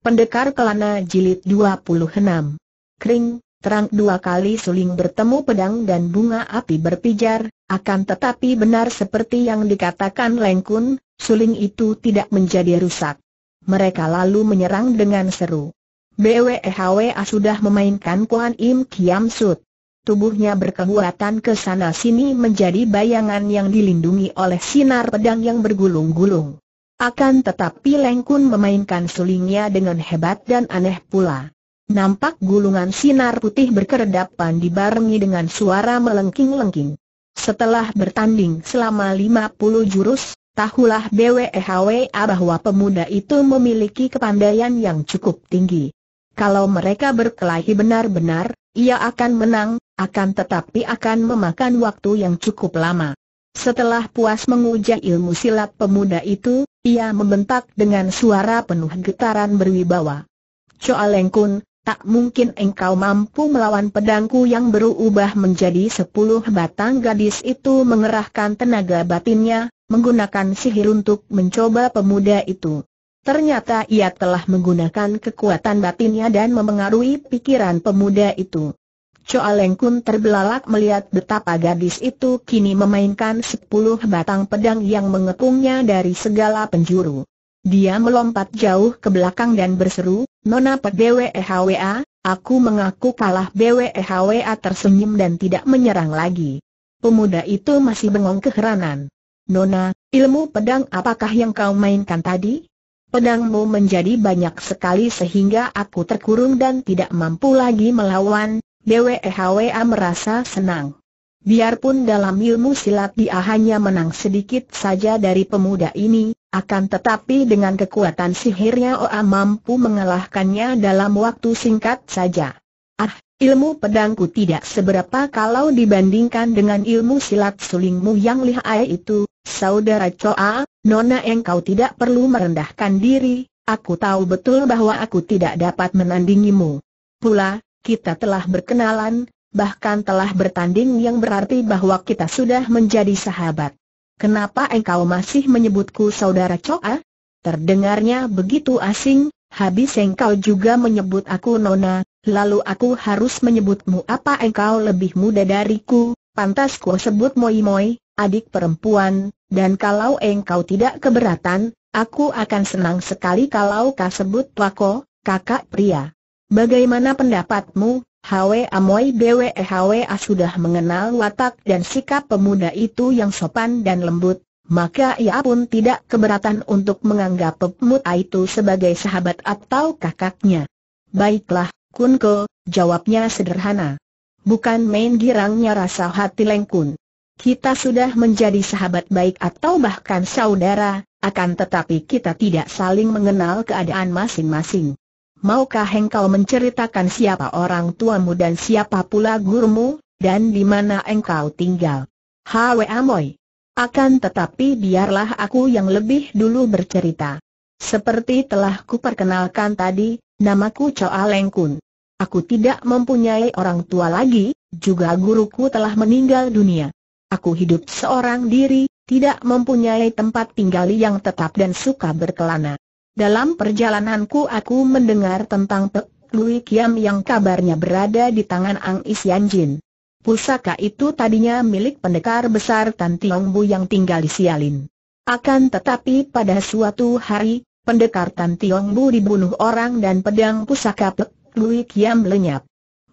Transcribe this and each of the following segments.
Pendekar Kelana Jilid 26 kering, terang dua kali suling bertemu pedang dan bunga api berpijar, akan tetapi benar seperti yang dikatakan Lengkun, suling itu tidak menjadi rusak. Mereka lalu menyerang dengan seru. BWEHWA sudah memainkan Kuan Im Kiam Sut. Tubuhnya berkekuatan ke sana sini menjadi bayangan yang dilindungi oleh sinar pedang yang bergulung-gulung. Akan tetapi Lengkun memainkan sulingnya dengan hebat dan aneh pula. Nampak gulungan sinar putih berkeredapan dibarengi dengan suara melengking-lengking. Setelah bertanding selama 50 jurus, tahulah BWEHWA bahwa pemuda itu memiliki kepandaian yang cukup tinggi. Kalau mereka berkelahi benar-benar, ia akan menang, akan tetapi akan memakan waktu yang cukup lama. Setelah puas menguji ilmu silat pemuda itu, ia membentak dengan suara penuh getaran berwibawa. "Coa lengkun, tak mungkin engkau mampu melawan pedangku yang berubah menjadi sepuluh batang gadis itu mengerahkan tenaga batinnya, menggunakan sihir untuk mencoba pemuda itu. Ternyata ia telah menggunakan kekuatan batinnya dan memengaruhi pikiran pemuda itu. Choa Kun terbelalak melihat betapa gadis itu kini memainkan sepuluh batang pedang yang mengepungnya dari segala penjuru. Dia melompat jauh ke belakang dan berseru, Nona e Hwa, aku mengaku kalah BWEHWA tersenyum dan tidak menyerang lagi. Pemuda itu masih bengong keheranan. Nona, ilmu pedang apakah yang kau mainkan tadi? Pedangmu menjadi banyak sekali sehingga aku terkurung dan tidak mampu lagi melawan, DWEHWA merasa senang. Biarpun dalam ilmu silat dia hanya menang sedikit saja dari pemuda ini, akan tetapi dengan kekuatan sihirnya Oa mampu mengalahkannya dalam waktu singkat saja. Ah, ilmu pedangku tidak seberapa kalau dibandingkan dengan ilmu silat sulingmu yang lihai itu, saudara Choa, nona engkau tidak perlu merendahkan diri, aku tahu betul bahwa aku tidak dapat menandingimu. Pula, kita telah berkenalan, bahkan telah bertanding yang berarti bahwa kita sudah menjadi sahabat. Kenapa engkau masih menyebutku saudara Choa? Terdengarnya begitu asing, habis engkau juga menyebut aku Nona, lalu aku harus menyebutmu apa engkau lebih muda dariku, pantas ku sebut Moi Moi, adik perempuan, dan kalau engkau tidak keberatan, aku akan senang sekali kalau kau sebut Wako, kakak pria. Bagaimana pendapatmu, Hwe Amoy Bwe Hwe sudah mengenal watak dan sikap pemuda itu yang sopan dan lembut, maka ia pun tidak keberatan untuk menganggap pemuda itu sebagai sahabat atau kakaknya. Baiklah, Kunko, jawabnya sederhana. Bukan main girangnya rasa hati Lengkun. Kita sudah menjadi sahabat baik atau bahkan saudara, akan tetapi kita tidak saling mengenal keadaan masing-masing maukah engkau menceritakan siapa orang tuamu dan siapa pula gurumu, dan di mana engkau tinggal? Hwe Amoy. Akan tetapi biarlah aku yang lebih dulu bercerita. Seperti telah kuperkenalkan tadi, namaku Choa Leng Kun. Aku tidak mempunyai orang tua lagi, juga guruku telah meninggal dunia. Aku hidup seorang diri, tidak mempunyai tempat tinggal yang tetap dan suka berkelana. Dalam perjalananku aku mendengar tentang Pek Lui Kiam yang kabarnya berada di tangan Ang Isian Jin. Pusaka itu tadinya milik pendekar besar Tan Tiong Bu yang tinggal di Sialin. Akan tetapi pada suatu hari, pendekar Tan Tiong Bu dibunuh orang dan pedang pusaka Pek Lui Kiam lenyap.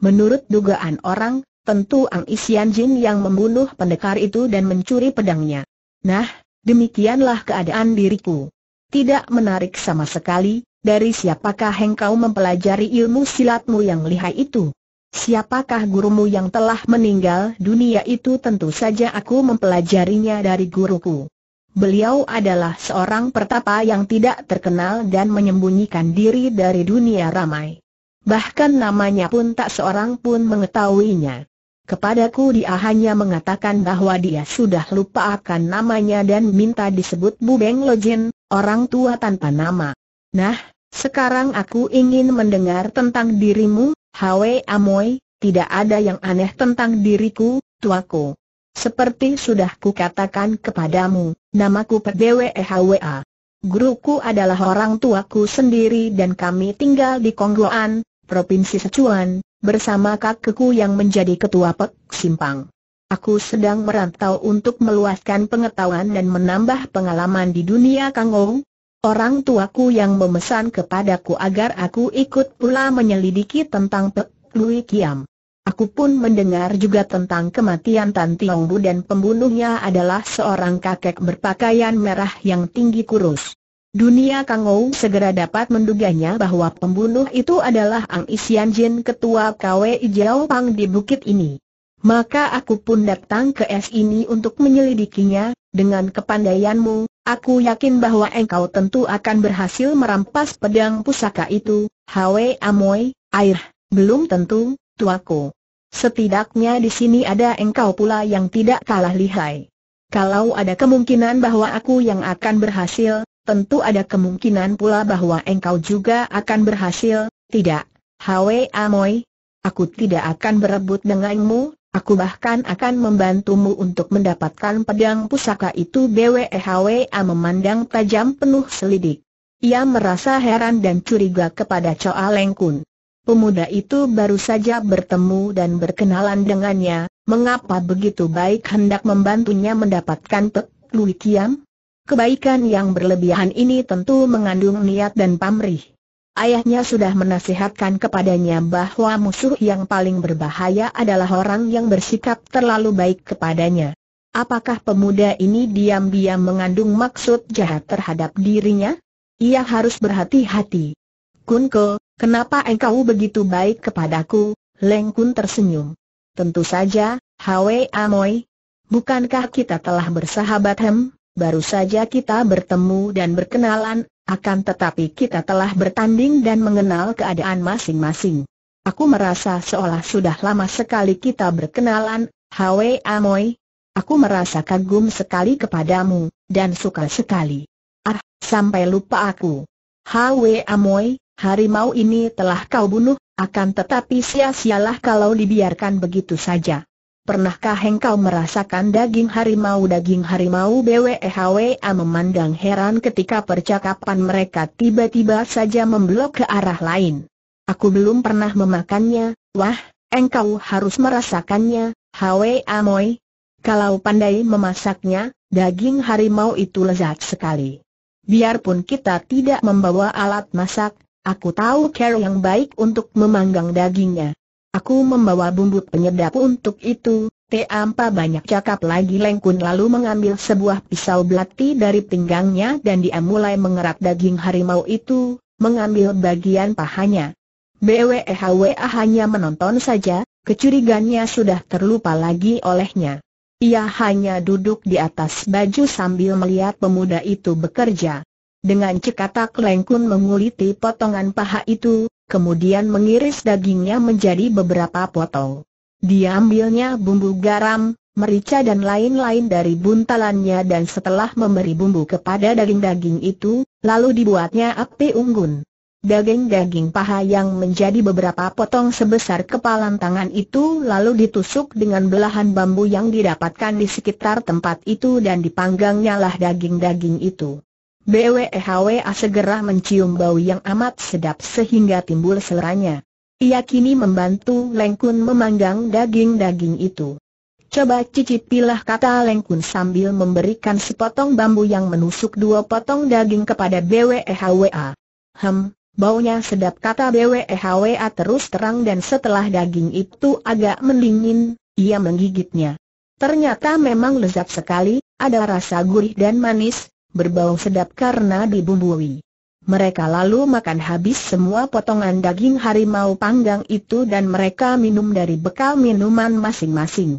Menurut dugaan orang, tentu Ang Isian Jin yang membunuh pendekar itu dan mencuri pedangnya. Nah, demikianlah keadaan diriku. Tidak menarik sama sekali, dari siapakah engkau mempelajari ilmu silatmu yang lihai itu? Siapakah gurumu yang telah meninggal dunia itu tentu saja aku mempelajarinya dari guruku. Beliau adalah seorang pertapa yang tidak terkenal dan menyembunyikan diri dari dunia ramai. Bahkan namanya pun tak seorang pun mengetahuinya. Kepadaku dia hanya mengatakan bahwa dia sudah lupa akan namanya dan minta disebut Bubeng Lojin, orang tua tanpa nama. Nah, sekarang aku ingin mendengar tentang dirimu, Hwe Amoy, tidak ada yang aneh tentang diriku, tuaku. Seperti sudah kukatakan kepadamu, namaku PBWE e HWA. Guruku adalah orang tuaku sendiri dan kami tinggal di Kongloan, Provinsi Sichuan, bersama kakekku yang menjadi ketua Pek Simpang. Aku sedang merantau untuk meluaskan pengetahuan dan menambah pengalaman di dunia Kangou. Orang tuaku yang memesan kepadaku agar aku ikut pula menyelidiki tentang Pek Lui Kiam. Aku pun mendengar juga tentang kematian Tan Tiong Bu dan pembunuhnya adalah seorang kakek berpakaian merah yang tinggi kurus. Dunia Kangou segera dapat menduganya bahwa pembunuh itu adalah Ang Isian Jin ketua KWI Jiao Pang di bukit ini. Maka aku pun datang ke es ini untuk menyelidikinya, dengan kepandaianmu, aku yakin bahwa engkau tentu akan berhasil merampas pedang pusaka itu, Hwe Amoy, air, belum tentu, tuaku. Setidaknya di sini ada engkau pula yang tidak kalah lihai. Kalau ada kemungkinan bahwa aku yang akan berhasil, tentu ada kemungkinan pula bahwa engkau juga akan berhasil, tidak, Hwe Amoy. Aku tidak akan berebut denganmu, Aku bahkan akan membantumu untuk mendapatkan pedang pusaka itu BWEHWA memandang tajam penuh selidik. Ia merasa heran dan curiga kepada Choa Leng Kun. Pemuda itu baru saja bertemu dan berkenalan dengannya, mengapa begitu baik hendak membantunya mendapatkan Pek Lui Kiam? Kebaikan yang berlebihan ini tentu mengandung niat dan pamrih. Ayahnya sudah menasihatkan kepadanya bahwa musuh yang paling berbahaya adalah orang yang bersikap terlalu baik kepadanya. Apakah pemuda ini diam-diam mengandung maksud jahat terhadap dirinya? Ia harus berhati-hati. Kunko, kenapa engkau begitu baik kepadaku? Leng Kun tersenyum. Tentu saja, Hwe Amoy. Bukankah kita telah bersahabat hem? baru saja kita bertemu dan berkenalan, akan tetapi kita telah bertanding dan mengenal keadaan masing-masing. Aku merasa seolah sudah lama sekali kita berkenalan, Hwe Amoy. Aku merasa kagum sekali kepadamu, dan suka sekali. Ah, sampai lupa aku. Hwe Amoy, harimau ini telah kau bunuh, akan tetapi sia-sialah kalau dibiarkan begitu saja. Pernahkah engkau merasakan daging harimau? Daging harimau BWEHWA memandang heran ketika percakapan mereka tiba-tiba saja memblok ke arah lain. Aku belum pernah memakannya, wah, engkau harus merasakannya, HWA Moy. Kalau pandai memasaknya, daging harimau itu lezat sekali. Biarpun kita tidak membawa alat masak, aku tahu cara yang baik untuk memanggang dagingnya. Aku membawa bumbu penyedap untuk itu, Tiampa banyak cakap lagi lengkun lalu mengambil sebuah pisau belati dari pinggangnya dan dia mulai mengerak daging harimau itu, mengambil bagian pahanya. BWEHWA hanya menonton saja, kecurigannya sudah terlupa lagi olehnya. Ia hanya duduk di atas baju sambil melihat pemuda itu bekerja. Dengan cekatak Lengkun menguliti potongan paha itu, kemudian mengiris dagingnya menjadi beberapa potong. Diambilnya bumbu garam, merica dan lain-lain dari buntalannya dan setelah memberi bumbu kepada daging-daging itu, lalu dibuatnya api unggun. Daging-daging paha yang menjadi beberapa potong sebesar kepalan tangan itu lalu ditusuk dengan belahan bambu yang didapatkan di sekitar tempat itu dan dipanggangnya lah daging-daging itu. BWEHWA segera mencium bau yang amat sedap sehingga timbul seleranya. Ia kini membantu Lengkun memanggang daging-daging itu. Coba cicipilah kata Lengkun sambil memberikan sepotong bambu yang menusuk dua potong daging kepada BWEHWA. Hem, baunya sedap kata BWEHWA terus terang dan setelah daging itu agak mendingin, ia menggigitnya. Ternyata memang lezat sekali, ada rasa gurih dan manis, berbau sedap karena dibumbui. Mereka lalu makan habis semua potongan daging harimau panggang itu dan mereka minum dari bekal minuman masing-masing.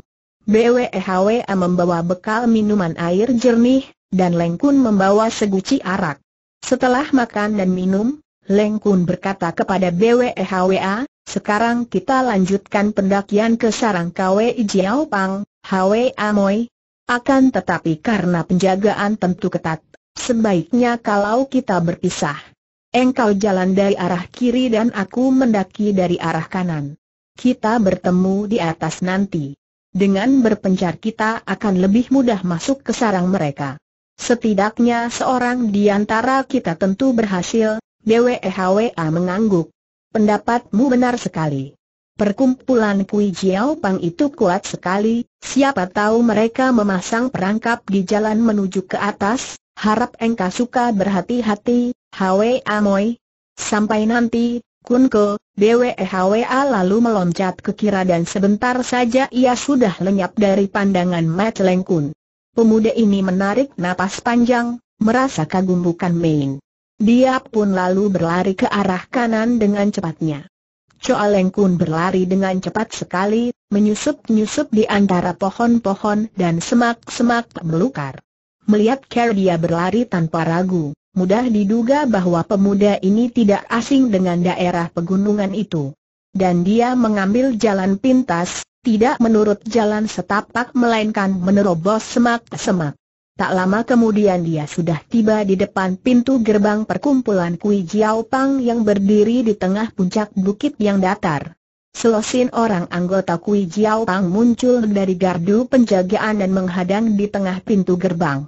BWEHWA membawa bekal minuman air jernih, dan Lengkun membawa seguci arak. Setelah makan dan minum, Lengkun berkata kepada BWEHWA, sekarang kita lanjutkan pendakian ke sarang KWI Jiao Pang, HWA Moi. Akan tetapi karena penjagaan tentu ketat, Sebaiknya kalau kita berpisah. Engkau jalan dari arah kiri dan aku mendaki dari arah kanan. Kita bertemu di atas nanti. Dengan berpencar kita akan lebih mudah masuk ke sarang mereka. Setidaknya seorang di antara kita tentu berhasil, DWEHWA mengangguk. Pendapatmu benar sekali. Perkumpulan Kui Jiao Pang itu kuat sekali, siapa tahu mereka memasang perangkap di jalan menuju ke atas, harap engkau suka berhati-hati, Hwe Amoy. Sampai nanti, Kunko, A lalu meloncat ke kira dan sebentar saja ia sudah lenyap dari pandangan Mat Leng Kun. Pemuda ini menarik napas panjang, merasa kagum bukan main. Dia pun lalu berlari ke arah kanan dengan cepatnya. Choa Leng Kun berlari dengan cepat sekali, menyusup-nyusup di antara pohon-pohon dan semak-semak belukar. Melihat dia berlari tanpa ragu, mudah diduga bahwa pemuda ini tidak asing dengan daerah pegunungan itu. Dan dia mengambil jalan pintas, tidak menurut jalan setapak melainkan menerobos semak-semak. Tak lama kemudian dia sudah tiba di depan pintu gerbang perkumpulan Kui Jiao Pang yang berdiri di tengah puncak bukit yang datar. Selosin orang anggota Kui Jiao Pang muncul dari gardu penjagaan dan menghadang di tengah pintu gerbang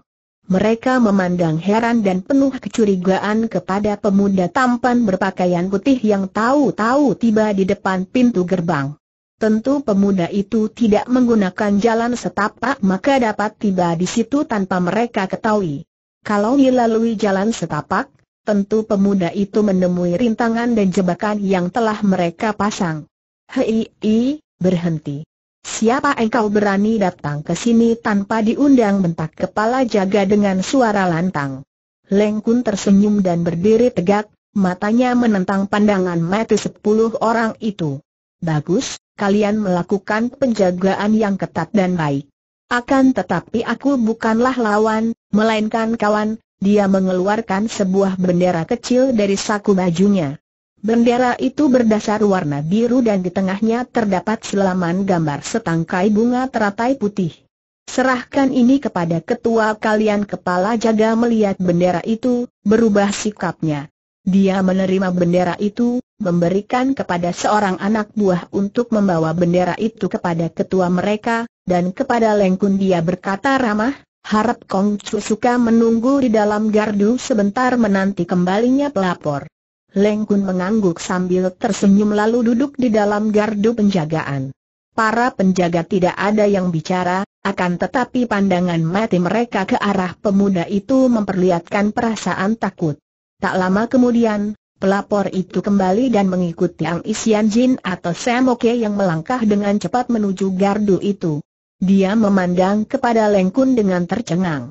mereka memandang heran dan penuh kecurigaan kepada pemuda tampan berpakaian putih yang tahu-tahu tiba di depan pintu gerbang. Tentu pemuda itu tidak menggunakan jalan setapak maka dapat tiba di situ tanpa mereka ketahui. Kalau melalui jalan setapak, tentu pemuda itu menemui rintangan dan jebakan yang telah mereka pasang. Hei, berhenti. Siapa engkau berani datang ke sini tanpa diundang bentak kepala jaga dengan suara lantang. Leng tersenyum dan berdiri tegak, matanya menentang pandangan mati sepuluh orang itu. Bagus, kalian melakukan penjagaan yang ketat dan baik. Akan tetapi aku bukanlah lawan, melainkan kawan, dia mengeluarkan sebuah bendera kecil dari saku bajunya. Bendera itu berdasar warna biru dan di tengahnya terdapat selaman gambar setangkai bunga teratai putih. Serahkan ini kepada ketua kalian kepala jaga melihat bendera itu, berubah sikapnya. Dia menerima bendera itu, memberikan kepada seorang anak buah untuk membawa bendera itu kepada ketua mereka, dan kepada Lengkun dia berkata ramah, harap Kong Chu suka menunggu di dalam gardu sebentar menanti kembalinya pelapor. Leng Kun mengangguk sambil tersenyum lalu duduk di dalam gardu penjagaan. Para penjaga tidak ada yang bicara, akan tetapi pandangan mati mereka ke arah pemuda itu memperlihatkan perasaan takut. Tak lama kemudian, pelapor itu kembali dan mengikuti Ang Isian Jin atau Samoke yang melangkah dengan cepat menuju gardu itu. Dia memandang kepada Leng Kun dengan tercengang.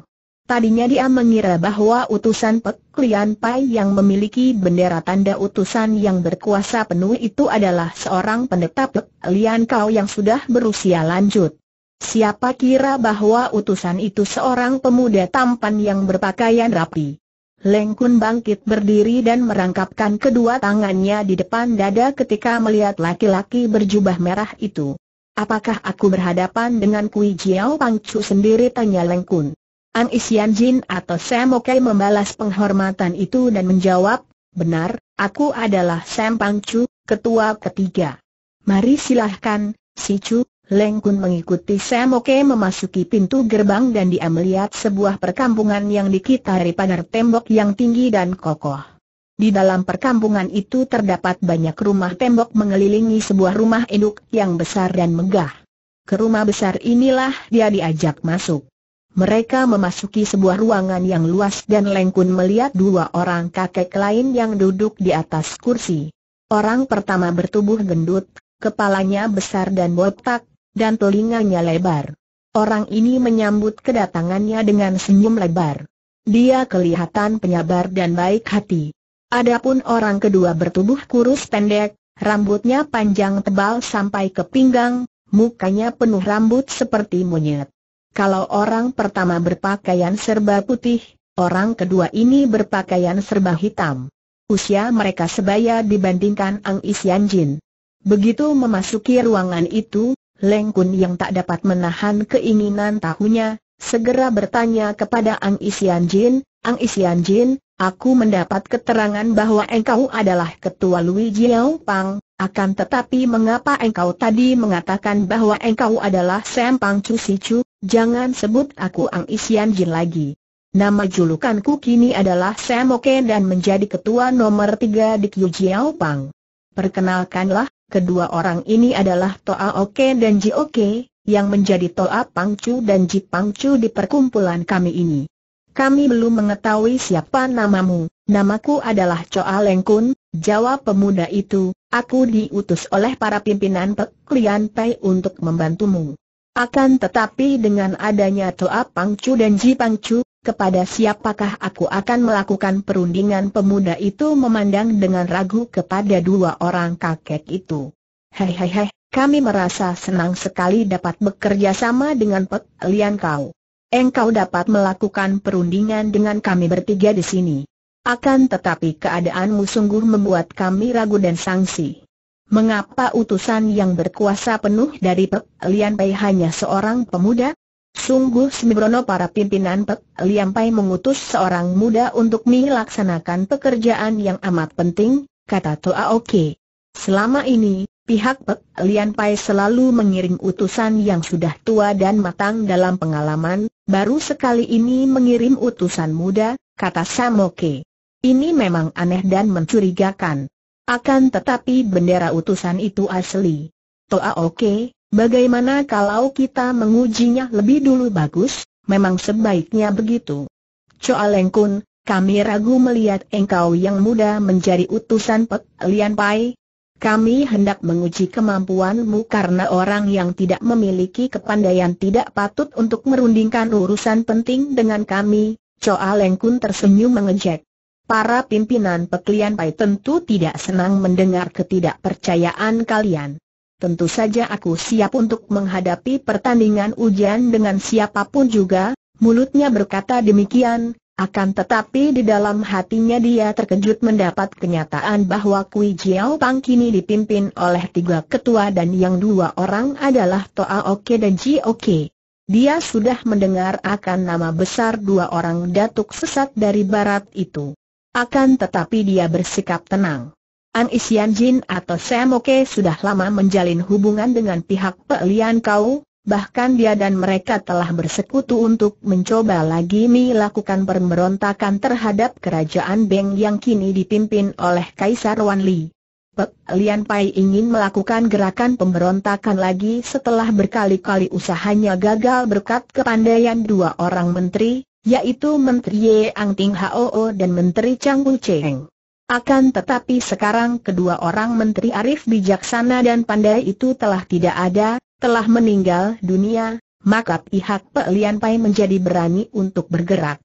Tadinya dia mengira bahwa utusan Pek Lian Pai yang memiliki bendera tanda utusan yang berkuasa penuh itu adalah seorang pendeta Pek Lian Kau yang sudah berusia lanjut. Siapa kira bahwa utusan itu seorang pemuda tampan yang berpakaian rapi. Leng Kun bangkit berdiri dan merangkapkan kedua tangannya di depan dada ketika melihat laki-laki berjubah merah itu. Apakah aku berhadapan dengan Kui Jiao Pangcu sendiri tanya Leng Kun. An Isian Jin atau Samokai membalas penghormatan itu dan menjawab, benar, aku adalah Sam Pang Chu, ketua ketiga. Mari silahkan, si Chu, Leng Kun mengikuti Semokai memasuki pintu gerbang dan dia melihat sebuah perkampungan yang dikitari pagar tembok yang tinggi dan kokoh. Di dalam perkampungan itu terdapat banyak rumah tembok mengelilingi sebuah rumah induk yang besar dan megah. Ke rumah besar inilah dia diajak masuk. Mereka memasuki sebuah ruangan yang luas dan Lengkun melihat dua orang kakek lain yang duduk di atas kursi. Orang pertama bertubuh gendut, kepalanya besar dan botak, dan telinganya lebar. Orang ini menyambut kedatangannya dengan senyum lebar. Dia kelihatan penyabar dan baik hati. Adapun orang kedua bertubuh kurus pendek, rambutnya panjang tebal sampai ke pinggang, mukanya penuh rambut seperti monyet. Kalau orang pertama berpakaian serba putih, orang kedua ini berpakaian serba hitam. Usia mereka sebaya dibandingkan Ang Isian Jin. Begitu memasuki ruangan itu, Leng Kun yang tak dapat menahan keinginan tahunya, segera bertanya kepada Ang Isian Jin, Ang Isian Jin, Aku mendapat keterangan bahwa engkau adalah ketua Lui Jiao Pang, akan tetapi mengapa engkau tadi mengatakan bahwa engkau adalah Sam Pang Chu Si Chu? Jangan sebut aku Ang Isian Jin lagi. Nama julukanku kini adalah Semoken dan menjadi ketua nomor tiga di Kyu Jiao Pang. Perkenalkanlah, kedua orang ini adalah Toa Oke dan Ji Oke, yang menjadi Toa Pangcu dan Ji Pangcu di perkumpulan kami ini. Kami belum mengetahui siapa namamu, namaku adalah Choa Lengkun, jawab pemuda itu, aku diutus oleh para pimpinan peklian Pai untuk membantumu. Akan tetapi dengan adanya Toa Pangcu dan Ji Pangcu, kepada siapakah aku akan melakukan perundingan pemuda itu memandang dengan ragu kepada dua orang kakek itu. Hei hei hei, kami merasa senang sekali dapat bekerja sama dengan Pek Lian Kau. Engkau dapat melakukan perundingan dengan kami bertiga di sini. Akan tetapi keadaanmu sungguh membuat kami ragu dan sangsi. Mengapa utusan yang berkuasa penuh dari Pek Lian Pai hanya seorang pemuda? Sungguh sembrono para pimpinan Pek Lian Pai mengutus seorang muda untuk melaksanakan pekerjaan yang amat penting, kata Toa Oke. Selama ini, pihak Pek Lian Pai selalu mengirim utusan yang sudah tua dan matang dalam pengalaman, baru sekali ini mengirim utusan muda, kata Samoke. Ini memang aneh dan mencurigakan. Akan tetapi bendera utusan itu asli. Toa ah, oke, bagaimana kalau kita mengujinya lebih dulu bagus, memang sebaiknya begitu. Coa lengkun, kami ragu melihat engkau yang muda menjadi utusan Pek Lian Pai. Kami hendak menguji kemampuanmu karena orang yang tidak memiliki kepandaian tidak patut untuk merundingkan urusan penting dengan kami. Coa lengkun tersenyum mengejek. Para pimpinan peklian Pai tentu tidak senang mendengar ketidakpercayaan kalian. Tentu saja aku siap untuk menghadapi pertandingan ujian dengan siapapun juga, mulutnya berkata demikian, akan tetapi di dalam hatinya dia terkejut mendapat kenyataan bahwa Kui Jiao Pang kini dipimpin oleh tiga ketua dan yang dua orang adalah Toa Oke dan Ji Oke. Dia sudah mendengar akan nama besar dua orang datuk sesat dari barat itu. Akan tetapi dia bersikap tenang. An Isian Jin atau Semoke sudah lama menjalin hubungan dengan pihak Pelian Kau, bahkan dia dan mereka telah bersekutu untuk mencoba lagi melakukan pemberontakan terhadap kerajaan Beng yang kini dipimpin oleh Kaisar Wan Li. Pai ingin melakukan gerakan pemberontakan lagi setelah berkali-kali usahanya gagal berkat kepandaian dua orang menteri, yaitu Menteri Ye Ang Ting Hoo dan Menteri Chang Wu Cheng. Akan tetapi sekarang kedua orang Menteri Arif bijaksana dan pandai itu telah tidak ada, telah meninggal dunia, maka pihak Pe Lian Pai menjadi berani untuk bergerak.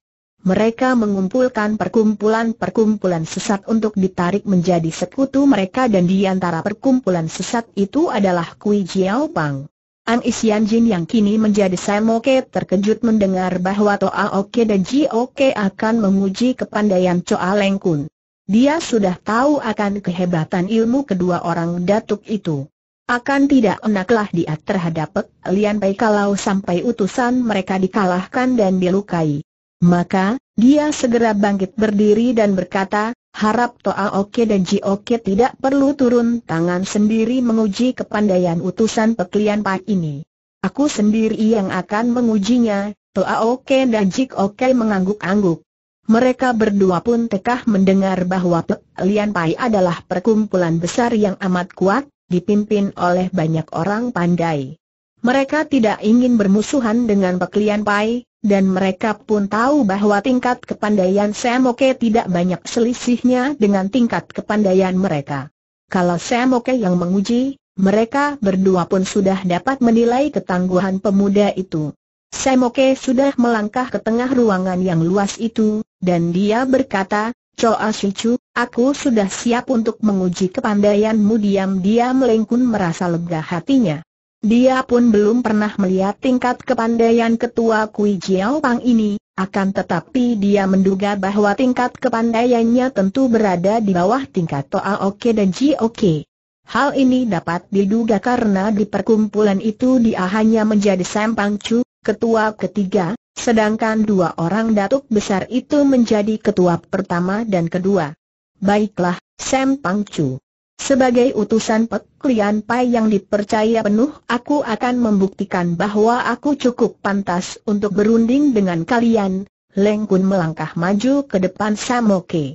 Mereka mengumpulkan perkumpulan-perkumpulan sesat untuk ditarik menjadi sekutu mereka dan di antara perkumpulan sesat itu adalah Kui Jiao Pang. An Isian Jin yang kini menjadi Samoke terkejut mendengar bahwa Toa Oke dan Ji Oke akan menguji kepandaian Choa Leng Kun. Dia sudah tahu akan kehebatan ilmu kedua orang datuk itu. Akan tidak enaklah dia terhadap Lian Pei kalau sampai utusan mereka dikalahkan dan dilukai. Maka, dia segera bangkit berdiri dan berkata, Harap Toa Oke dan Ji Oke tidak perlu turun tangan sendiri menguji kepandaian utusan peklian Pak ini. Aku sendiri yang akan mengujinya, Toa Oke dan Ji Oke mengangguk-angguk. Mereka berdua pun tekah mendengar bahwa Lian Pai adalah perkumpulan besar yang amat kuat, dipimpin oleh banyak orang pandai. Mereka tidak ingin bermusuhan dengan Peklian Pai, dan mereka pun tahu bahwa tingkat kepandaian Semoke tidak banyak selisihnya dengan tingkat kepandaian mereka. Kalau Semoke yang menguji, mereka berdua pun sudah dapat menilai ketangguhan pemuda itu. Semoke sudah melangkah ke tengah ruangan yang luas itu, dan dia berkata, Choa Shichu, aku sudah siap untuk menguji kepandaianmu diam-diam Lengkun merasa lega hatinya. Dia pun belum pernah melihat tingkat kepandaian ketua Kui Jiao Pang ini, akan tetapi dia menduga bahwa tingkat kepandaiannya tentu berada di bawah tingkat Toa Oke dan Ji Oke. Hal ini dapat diduga karena di perkumpulan itu dia hanya menjadi Sempang Chu, ketua ketiga, sedangkan dua orang datuk besar itu menjadi ketua pertama dan kedua. Baiklah, Sempang Chu. Sebagai utusan Pek Lian Pai yang dipercaya penuh, aku akan membuktikan bahwa aku cukup pantas untuk berunding dengan kalian. Leng Kun melangkah maju ke depan Samoke.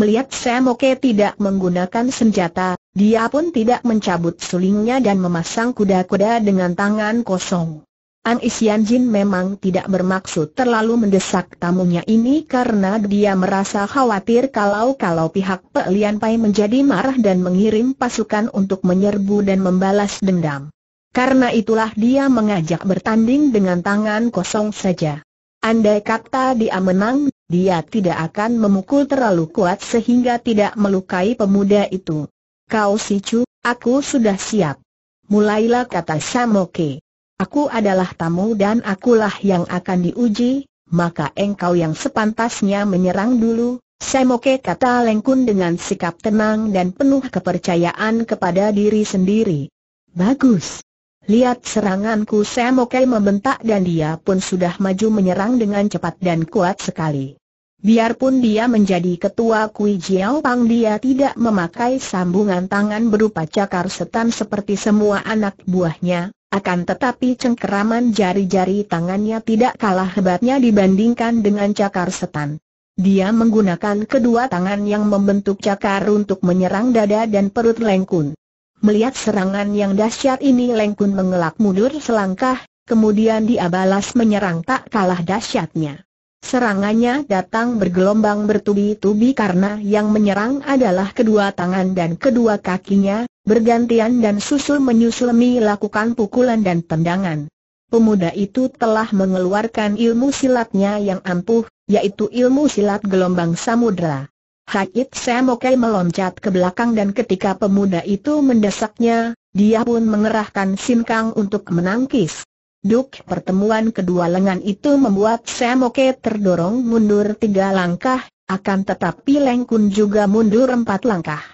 Melihat Samoke tidak menggunakan senjata, dia pun tidak mencabut sulingnya dan memasang kuda-kuda dengan tangan kosong. An Isian Jin memang tidak bermaksud terlalu mendesak tamunya ini karena dia merasa khawatir kalau-kalau pihak Pe Lian Pai menjadi marah dan mengirim pasukan untuk menyerbu dan membalas dendam. Karena itulah dia mengajak bertanding dengan tangan kosong saja. Andai kata dia menang, dia tidak akan memukul terlalu kuat sehingga tidak melukai pemuda itu. Kau Chu, aku sudah siap. Mulailah kata Samoke. Aku adalah tamu dan akulah yang akan diuji, maka engkau yang sepantasnya menyerang dulu. Semoke kata Lengkun dengan sikap tenang dan penuh kepercayaan kepada diri sendiri. Bagus. Lihat seranganku Semoke membentak dan dia pun sudah maju menyerang dengan cepat dan kuat sekali. Biarpun dia menjadi ketua Kui Jiao Pang dia tidak memakai sambungan tangan berupa cakar setan seperti semua anak buahnya, akan tetapi cengkeraman jari-jari tangannya tidak kalah hebatnya dibandingkan dengan cakar setan. Dia menggunakan kedua tangan yang membentuk cakar untuk menyerang dada dan perut Lengkun. Melihat serangan yang dahsyat ini Lengkun mengelak mundur selangkah, kemudian dia balas menyerang tak kalah dahsyatnya. Serangannya datang bergelombang bertubi-tubi karena yang menyerang adalah kedua tangan dan kedua kakinya, bergantian dan susul-menyusul melakukan pukulan dan tendangan. Pemuda itu telah mengeluarkan ilmu silatnya yang ampuh, yaitu ilmu silat gelombang samudra. Hakit Samokai meloncat ke belakang dan ketika pemuda itu mendesaknya, dia pun mengerahkan sinkang untuk menangkis. Duk pertemuan kedua lengan itu membuat Samoke terdorong mundur tiga langkah, akan tetapi Lengkun juga mundur empat langkah.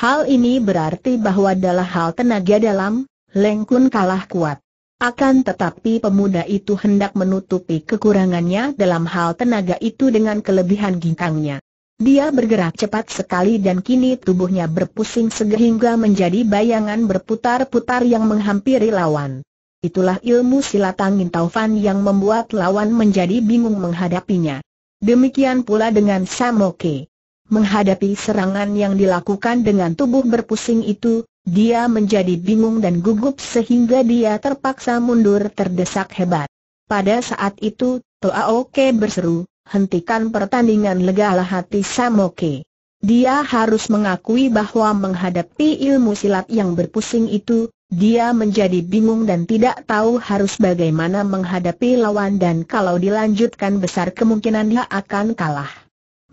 Hal ini berarti bahwa dalam hal tenaga dalam, Lengkun kalah kuat. Akan tetapi pemuda itu hendak menutupi kekurangannya dalam hal tenaga itu dengan kelebihan ginkangnya. Dia bergerak cepat sekali dan kini tubuhnya berpusing sehingga menjadi bayangan berputar-putar yang menghampiri lawan. Itulah ilmu silat angin taufan yang membuat lawan menjadi bingung menghadapinya. Demikian pula dengan Samoke. Menghadapi serangan yang dilakukan dengan tubuh berpusing itu, dia menjadi bingung dan gugup sehingga dia terpaksa mundur terdesak hebat. Pada saat itu, Toa Oke berseru, hentikan pertandingan legalah hati Samoke. Dia harus mengakui bahwa menghadapi ilmu silat yang berpusing itu, dia menjadi bingung dan tidak tahu harus bagaimana menghadapi lawan dan kalau dilanjutkan besar kemungkinan dia akan kalah.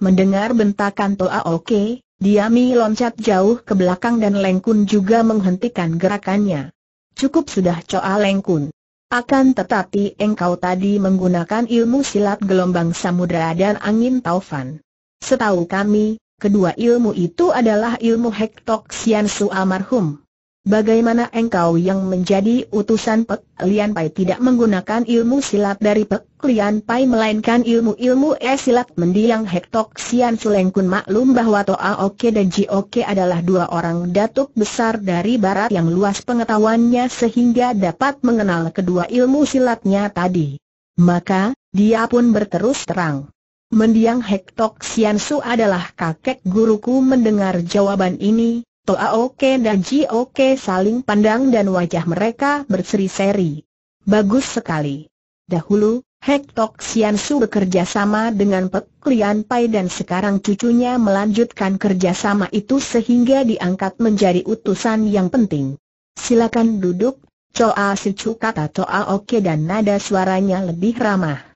Mendengar bentakan Toa Oke, Diami loncat jauh ke belakang dan Lengkun juga menghentikan gerakannya. Cukup sudah Coa Lengkun. Akan tetapi engkau tadi menggunakan ilmu silat gelombang samudera dan angin taufan. Setahu kami, Kedua ilmu itu adalah ilmu Hektok Sian Su Almarhum. Bagaimana engkau yang menjadi utusan Pek Lian Pai tidak menggunakan ilmu silat dari Pek Lian Pai melainkan ilmu-ilmu e-silat mendiang Hektok Sian maklum bahwa Toa Oke dan Ji Oke adalah dua orang datuk besar dari barat yang luas pengetahuannya sehingga dapat mengenal kedua ilmu silatnya tadi. Maka, dia pun berterus terang. Mendiang Hektok Sian Su adalah kakek guruku mendengar jawaban ini, Toa Oke dan Ji Oke saling pandang dan wajah mereka berseri-seri. Bagus sekali. Dahulu, Hektok Sian Su bekerja sama dengan Pek Lian Pai dan sekarang cucunya melanjutkan kerjasama itu sehingga diangkat menjadi utusan yang penting. Silakan duduk, Choa Sicu kata Toa Oke dan nada suaranya lebih ramah.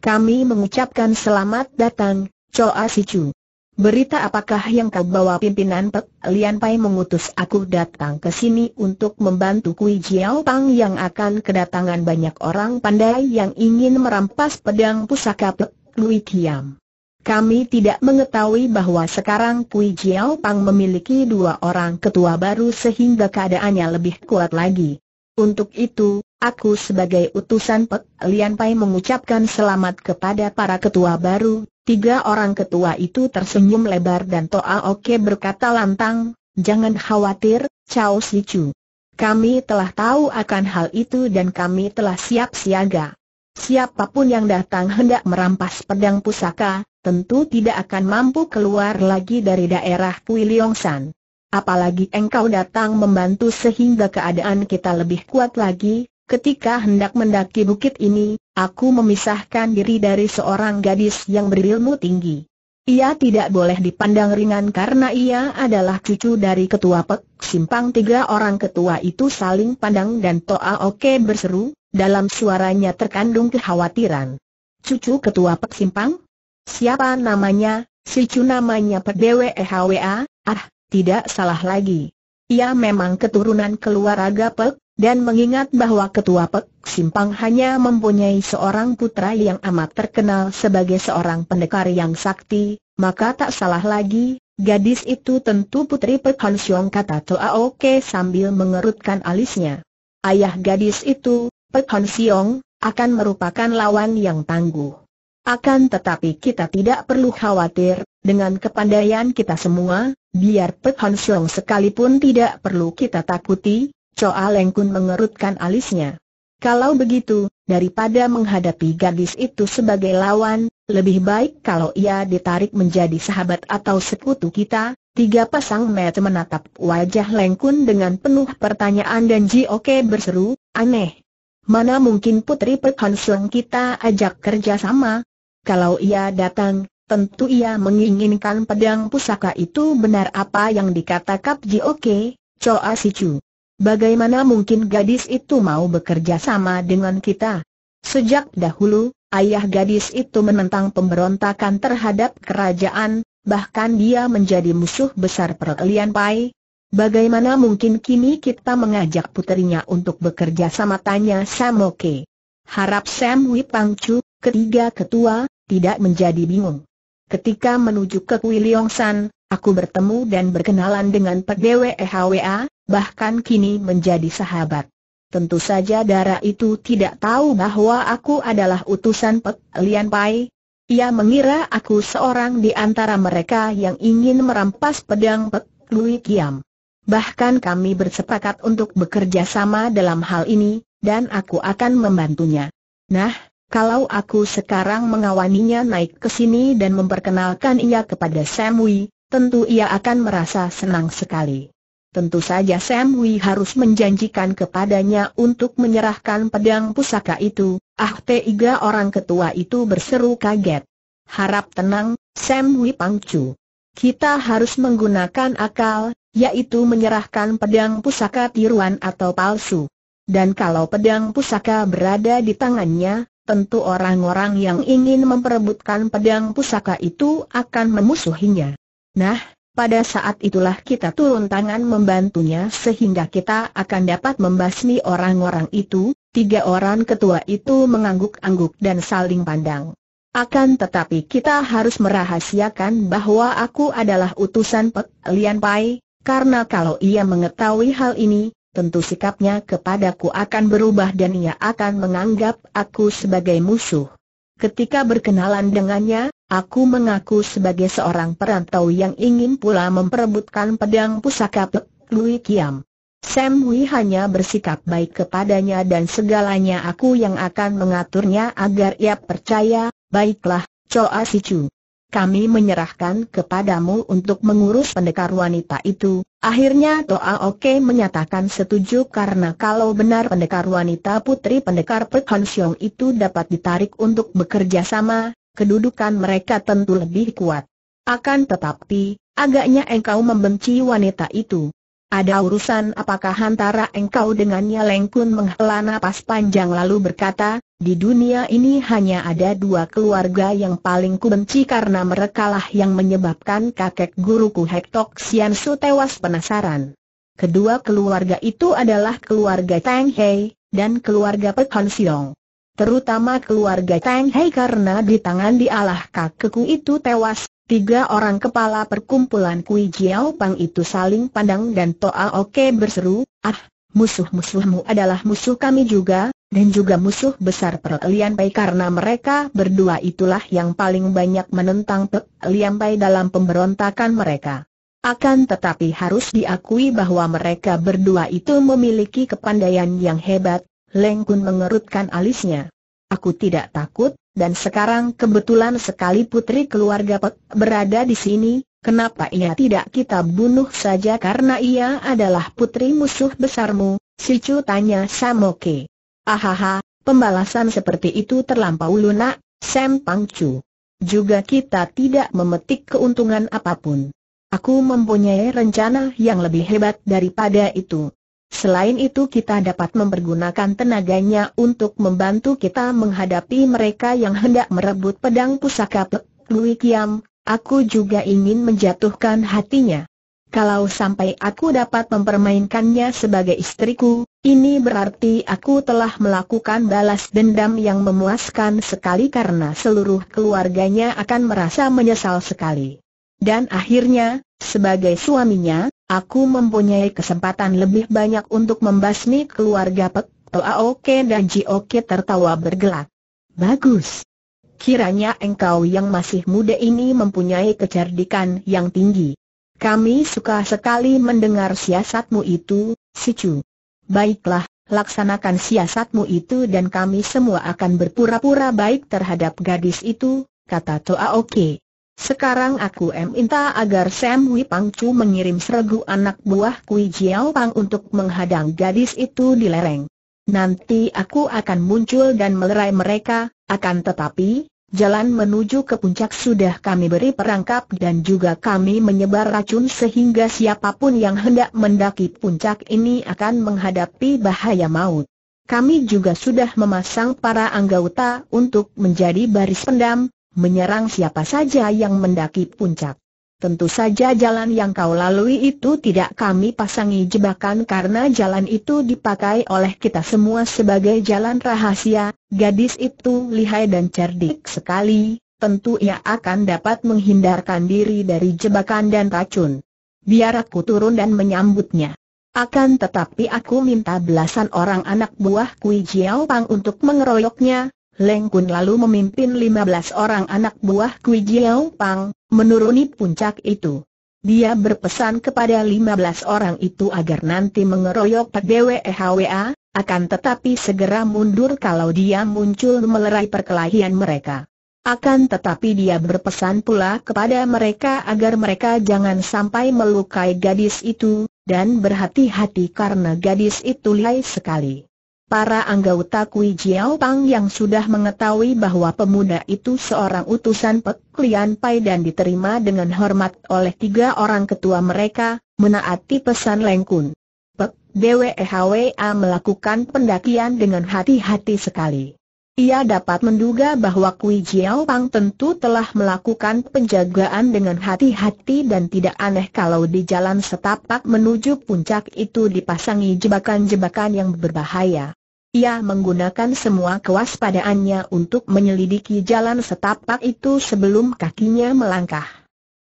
Kami mengucapkan selamat datang, Choa Sichu. Berita apakah yang kau bawa pimpinan Pek Lian Pai mengutus aku datang ke sini untuk membantu Kui Jiao Pang yang akan kedatangan banyak orang pandai yang ingin merampas pedang pusaka Pek Lui Kiam. Kami tidak mengetahui bahwa sekarang Kui Jiao Pang memiliki dua orang ketua baru sehingga keadaannya lebih kuat lagi. Untuk itu, aku sebagai utusan Pek Lian Pai mengucapkan selamat kepada para ketua baru. Tiga orang ketua itu tersenyum lebar dan Toa Oke berkata lantang, jangan khawatir, Chao Si Chu. Kami telah tahu akan hal itu dan kami telah siap siaga. Siapapun yang datang hendak merampas pedang pusaka, tentu tidak akan mampu keluar lagi dari daerah Kui Leong San. Apalagi engkau datang membantu sehingga keadaan kita lebih kuat lagi, ketika hendak mendaki bukit ini, aku memisahkan diri dari seorang gadis yang berilmu tinggi. Ia tidak boleh dipandang ringan karena ia adalah cucu dari ketua Pek Simpang tiga orang ketua itu saling pandang dan Toa Oke berseru, dalam suaranya terkandung kekhawatiran. Cucu ketua Pek Simpang? Siapa namanya? Si cucu namanya Pek DWEHWA, e ah, tidak salah lagi. Ia memang keturunan keluarga Pek, dan mengingat bahwa ketua Pek Simpang hanya mempunyai seorang putra yang amat terkenal sebagai seorang pendekar yang sakti, maka tak salah lagi, gadis itu tentu putri Pek Han Xiong kata Toa Oke sambil mengerutkan alisnya. Ayah gadis itu, Pek Han Xiong, akan merupakan lawan yang tangguh. Akan tetapi kita tidak perlu khawatir, dengan kepandaian kita semua, Biar Pek Han Siong sekalipun tidak perlu kita takuti, Choa Leng Kun mengerutkan alisnya. Kalau begitu, daripada menghadapi gadis itu sebagai lawan, lebih baik kalau ia ditarik menjadi sahabat atau sekutu kita. Tiga pasang mata menatap wajah Lengkun dengan penuh pertanyaan dan ji oke berseru, aneh. Mana mungkin Putri Pek Han Siong kita ajak kerjasama? Kalau ia datang, Tentu ia menginginkan pedang pusaka itu benar apa yang dikata Kap Oke, Choa cu. Bagaimana mungkin gadis itu mau bekerja sama dengan kita? Sejak dahulu, ayah gadis itu menentang pemberontakan terhadap kerajaan, bahkan dia menjadi musuh besar perkelian Pai. Bagaimana mungkin kini kita mengajak puterinya untuk bekerja sama tanya Oke? Harap Sam Wipangcu, ketiga ketua, tidak menjadi bingung. Ketika menuju ke San, aku bertemu dan berkenalan dengan Pak EHWA, bahkan kini menjadi sahabat. Tentu saja Dara itu tidak tahu bahwa aku adalah utusan Pek Lian Pai. Ia mengira aku seorang di antara mereka yang ingin merampas pedang Pek Lui Kiam. Bahkan kami bersepakat untuk bekerja sama dalam hal ini, dan aku akan membantunya. Nah, kalau aku sekarang mengawaninya naik ke sini dan memperkenalkan ia kepada Sam Wee, tentu ia akan merasa senang sekali. Tentu saja Sam Wee harus menjanjikan kepadanya untuk menyerahkan pedang pusaka itu, ah tiga orang ketua itu berseru kaget. Harap tenang, Sam Wee Pangcu. Kita harus menggunakan akal, yaitu menyerahkan pedang pusaka tiruan atau palsu. Dan kalau pedang pusaka berada di tangannya, tentu orang-orang yang ingin memperebutkan pedang pusaka itu akan memusuhinya. Nah, pada saat itulah kita turun tangan membantunya sehingga kita akan dapat membasmi orang-orang itu, tiga orang ketua itu mengangguk-angguk dan saling pandang. Akan tetapi kita harus merahasiakan bahwa aku adalah utusan Pek Lian Pai, karena kalau ia mengetahui hal ini, tentu sikapnya kepadaku akan berubah dan ia akan menganggap aku sebagai musuh. Ketika berkenalan dengannya, aku mengaku sebagai seorang perantau yang ingin pula memperebutkan pedang pusaka Pek Lui Kiam. Sam Hui hanya bersikap baik kepadanya dan segalanya aku yang akan mengaturnya agar ia percaya, baiklah, Choa Chu kami menyerahkan kepadamu untuk mengurus pendekar wanita itu. Akhirnya Toa Oke menyatakan setuju karena kalau benar pendekar wanita putri pendekar Pek itu dapat ditarik untuk bekerja sama, kedudukan mereka tentu lebih kuat. Akan tetapi, agaknya engkau membenci wanita itu. Ada urusan apakah antara engkau dengannya Lengkun menghela napas panjang lalu berkata, di dunia ini hanya ada dua keluarga yang paling ku benci karena merekalah yang menyebabkan kakek guruku Hektok Sian Su tewas penasaran. Kedua keluarga itu adalah keluarga Tang Hei, dan keluarga Pek Han Siong terutama keluarga Tang Hei karena di tangan dialah kakekku itu tewas. Tiga orang kepala perkumpulan Kui Jiao Pang itu saling pandang dan Toa Oke berseru, ah, musuh-musuhmu adalah musuh kami juga, dan juga musuh besar Pek Lian Pai karena mereka berdua itulah yang paling banyak menentang Pek Lian Pai dalam pemberontakan mereka. Akan tetapi harus diakui bahwa mereka berdua itu memiliki kepandaian yang hebat, Leng Kun mengerutkan alisnya. Aku tidak takut, dan sekarang kebetulan sekali putri keluarga Pek berada di sini, kenapa ia tidak kita bunuh saja karena ia adalah putri musuh besarmu, si Chu tanya Samoke. Ahaha, pembalasan seperti itu terlampau lunak, Sam Pang Chu. Juga kita tidak memetik keuntungan apapun. Aku mempunyai rencana yang lebih hebat daripada itu. Selain itu kita dapat mempergunakan tenaganya untuk membantu kita menghadapi mereka yang hendak merebut pedang pusaka Pek Lui Kiam, aku juga ingin menjatuhkan hatinya. Kalau sampai aku dapat mempermainkannya sebagai istriku, ini berarti aku telah melakukan balas dendam yang memuaskan sekali karena seluruh keluarganya akan merasa menyesal sekali. Dan akhirnya, sebagai suaminya, Aku mempunyai kesempatan lebih banyak untuk membasmi keluarga Pek, Toaoke dan Jioke tertawa bergelak. Bagus. Kiranya engkau yang masih muda ini mempunyai kecerdikan yang tinggi. Kami suka sekali mendengar siasatmu itu, si Baiklah, laksanakan siasatmu itu dan kami semua akan berpura-pura baik terhadap gadis itu, kata Toaoke. Sekarang aku minta agar Sam Hui Pangcu mengirim seregu anak buah Kui Jiao Pang untuk menghadang gadis itu di lereng. Nanti aku akan muncul dan melerai mereka, akan tetapi, jalan menuju ke puncak sudah kami beri perangkap dan juga kami menyebar racun sehingga siapapun yang hendak mendaki puncak ini akan menghadapi bahaya maut. Kami juga sudah memasang para anggota untuk menjadi baris pendam, menyerang siapa saja yang mendaki puncak. Tentu saja jalan yang kau lalui itu tidak kami pasangi jebakan karena jalan itu dipakai oleh kita semua sebagai jalan rahasia, gadis itu lihai dan cerdik sekali, tentu ia akan dapat menghindarkan diri dari jebakan dan racun. Biar aku turun dan menyambutnya. Akan tetapi aku minta belasan orang anak buah Kui Jiao Pang untuk mengeroyoknya, Leng Kun lalu memimpin 15 orang anak buah Kui Jiao Pang, menuruni puncak itu. Dia berpesan kepada 15 orang itu agar nanti mengeroyok Pak e HWA, akan tetapi segera mundur kalau dia muncul melerai perkelahian mereka. Akan tetapi dia berpesan pula kepada mereka agar mereka jangan sampai melukai gadis itu, dan berhati-hati karena gadis itu lihai sekali. Para anggota Kui Jiao Pang yang sudah mengetahui bahwa pemuda itu seorang utusan Pek Lian Pai dan diterima dengan hormat oleh tiga orang ketua mereka, menaati pesan Lengkun. Pek DWEHWA melakukan pendakian dengan hati-hati sekali. Ia dapat menduga bahwa Kui Jiao Pang tentu telah melakukan penjagaan dengan hati-hati dan tidak aneh kalau di jalan setapak menuju puncak itu dipasangi jebakan-jebakan yang berbahaya. Ia menggunakan semua kewaspadaannya untuk menyelidiki jalan setapak itu sebelum kakinya melangkah.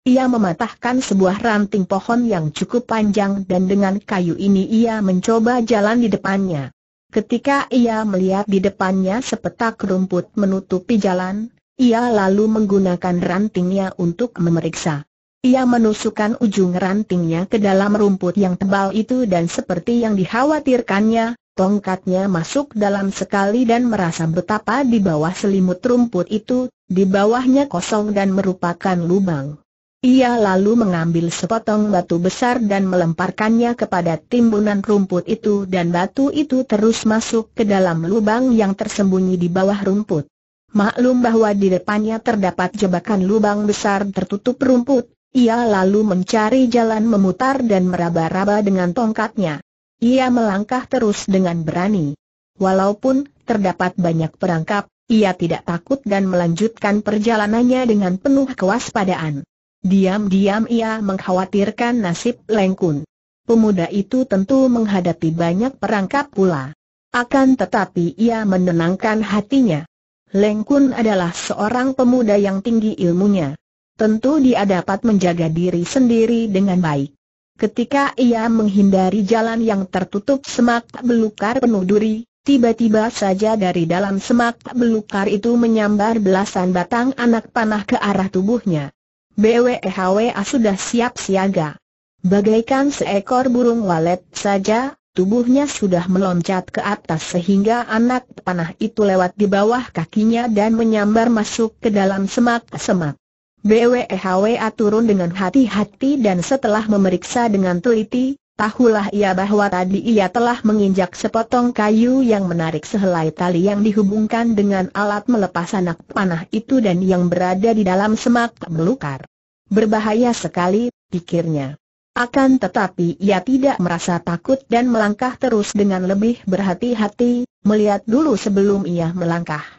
Ia mematahkan sebuah ranting pohon yang cukup panjang dan dengan kayu ini ia mencoba jalan di depannya. Ketika ia melihat di depannya sepetak rumput menutupi jalan, ia lalu menggunakan rantingnya untuk memeriksa. Ia menusukkan ujung rantingnya ke dalam rumput yang tebal itu dan seperti yang dikhawatirkannya, tongkatnya masuk dalam sekali dan merasa betapa di bawah selimut rumput itu, di bawahnya kosong dan merupakan lubang. Ia lalu mengambil sepotong batu besar dan melemparkannya kepada timbunan rumput itu dan batu itu terus masuk ke dalam lubang yang tersembunyi di bawah rumput. Maklum bahwa di depannya terdapat jebakan lubang besar tertutup rumput, ia lalu mencari jalan memutar dan meraba-raba dengan tongkatnya. Ia melangkah terus dengan berani. Walaupun terdapat banyak perangkap, ia tidak takut dan melanjutkan perjalanannya dengan penuh kewaspadaan. Diam-diam ia mengkhawatirkan nasib Lengkun. Pemuda itu tentu menghadapi banyak perangkap pula. Akan tetapi ia menenangkan hatinya. Lengkun adalah seorang pemuda yang tinggi ilmunya. Tentu dia dapat menjaga diri sendiri dengan baik. Ketika ia menghindari jalan yang tertutup semak belukar penuh duri, tiba-tiba saja dari dalam semak belukar itu menyambar belasan batang anak panah ke arah tubuhnya. BWEHWA sudah siap siaga. Bagaikan seekor burung walet saja, tubuhnya sudah meloncat ke atas sehingga anak panah itu lewat di bawah kakinya dan menyambar masuk ke dalam semak-semak. BWEHWA turun dengan hati-hati dan setelah memeriksa dengan teliti, tahulah ia bahwa tadi ia telah menginjak sepotong kayu yang menarik sehelai tali yang dihubungkan dengan alat melepas anak panah itu dan yang berada di dalam semak melukar. Berbahaya sekali, pikirnya. Akan tetapi ia tidak merasa takut dan melangkah terus dengan lebih berhati-hati, melihat dulu sebelum ia melangkah.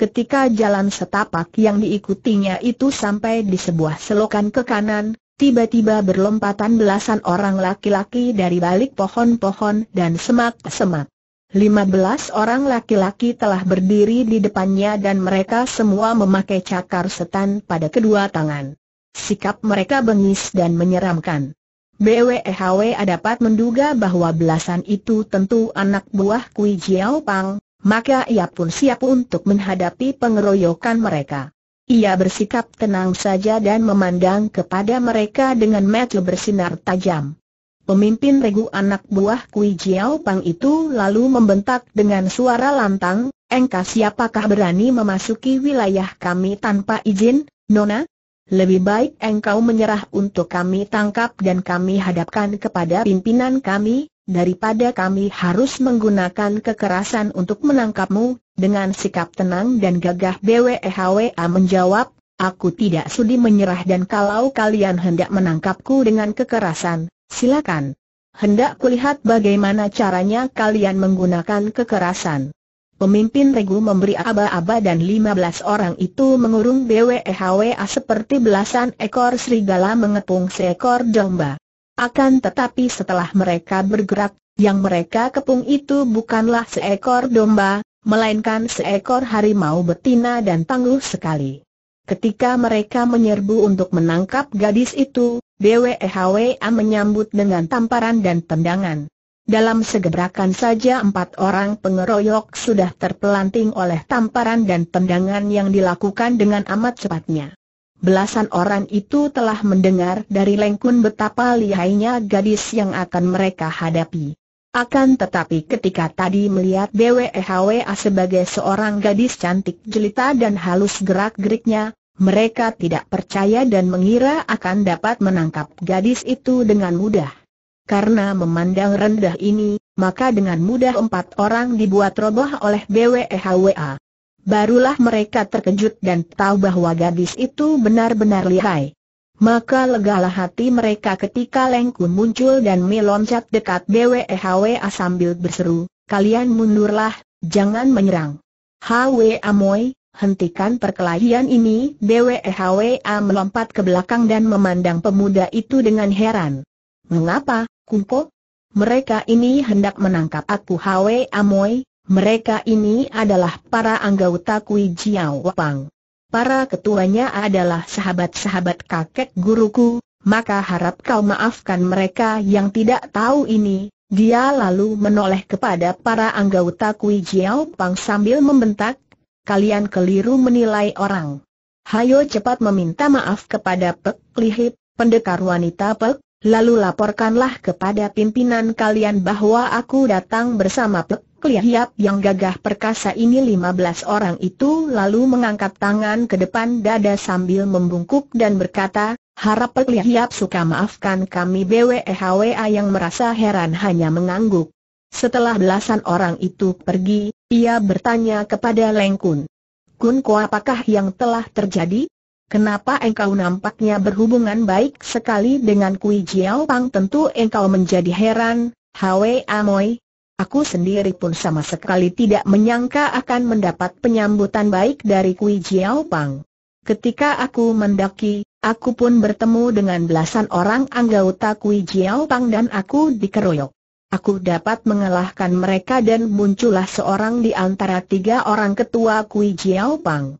Ketika jalan setapak yang diikutinya itu sampai di sebuah selokan ke kanan, tiba-tiba berlompatan belasan orang laki-laki dari balik pohon-pohon dan semak-semak. Lima belas orang laki-laki telah berdiri di depannya dan mereka semua memakai cakar setan pada kedua tangan. Sikap mereka bengis dan menyeramkan. BWEHW e dapat menduga bahwa belasan itu tentu anak buah Kui Jiao Pang, maka ia pun siap untuk menghadapi pengeroyokan mereka. Ia bersikap tenang saja dan memandang kepada mereka dengan mata bersinar tajam. Pemimpin regu anak buah Kui Jiao Pang itu lalu membentak dengan suara lantang, Engkau siapakah berani memasuki wilayah kami tanpa izin, Nona? Lebih baik engkau menyerah untuk kami tangkap dan kami hadapkan kepada pimpinan kami, daripada kami harus menggunakan kekerasan untuk menangkapmu, dengan sikap tenang dan gagah BWEHWA menjawab, aku tidak sudi menyerah dan kalau kalian hendak menangkapku dengan kekerasan, silakan. Hendak kulihat bagaimana caranya kalian menggunakan kekerasan. Pemimpin regu memberi aba-aba dan 15 orang itu mengurung BWEHWA seperti belasan ekor serigala mengepung seekor domba. Akan tetapi setelah mereka bergerak, yang mereka kepung itu bukanlah seekor domba, melainkan seekor harimau betina dan tangguh sekali. Ketika mereka menyerbu untuk menangkap gadis itu, BWEHWA menyambut dengan tamparan dan tendangan. Dalam segebrakan saja empat orang pengeroyok sudah terpelanting oleh tamparan dan tendangan yang dilakukan dengan amat cepatnya. Belasan orang itu telah mendengar dari Lengkun betapa lihainya gadis yang akan mereka hadapi. Akan tetapi ketika tadi melihat BWEHWA sebagai seorang gadis cantik jelita dan halus gerak-geriknya, mereka tidak percaya dan mengira akan dapat menangkap gadis itu dengan mudah. Karena memandang rendah ini, maka dengan mudah empat orang dibuat roboh oleh BWEHWA. Barulah mereka terkejut dan tahu bahwa gadis itu benar-benar lihai. Maka legalah hati mereka ketika Lengku muncul dan meloncat dekat BWEHWA sambil berseru, kalian mundurlah, jangan menyerang. HWA Amoy, hentikan perkelahian ini, BWEHWA melompat ke belakang dan memandang pemuda itu dengan heran. Mengapa, Kumpo? Mereka ini hendak menangkap aku HWA Amoy?" Mereka ini adalah para anggota Kui Jiao Wang. Para ketuanya adalah sahabat-sahabat kakek guruku, maka harap kau maafkan mereka yang tidak tahu ini. Dia lalu menoleh kepada para anggota Kui Jiao Pang sambil membentak, kalian keliru menilai orang. Hayo cepat meminta maaf kepada Pek Lihip, pendekar wanita Pek Lalu laporkanlah kepada pimpinan kalian bahwa aku datang bersama Pek yang gagah perkasa ini 15 orang itu lalu mengangkat tangan ke depan dada sambil membungkuk dan berkata, harap Pek suka maafkan kami BWEHWA yang merasa heran hanya mengangguk. Setelah belasan orang itu pergi, ia bertanya kepada lengkun, Kun. Kun apakah yang telah terjadi? Kenapa engkau nampaknya berhubungan baik sekali dengan Kui Jiao Pang? Tentu engkau menjadi heran, Hwe Amoy. Aku sendiri pun sama sekali tidak menyangka akan mendapat penyambutan baik dari Kui Jiao Pang. Ketika aku mendaki, aku pun bertemu dengan belasan orang anggota Kui Jiao Pang dan aku dikeroyok. Aku dapat mengalahkan mereka dan muncullah seorang di antara tiga orang ketua Kui Jiao Pang.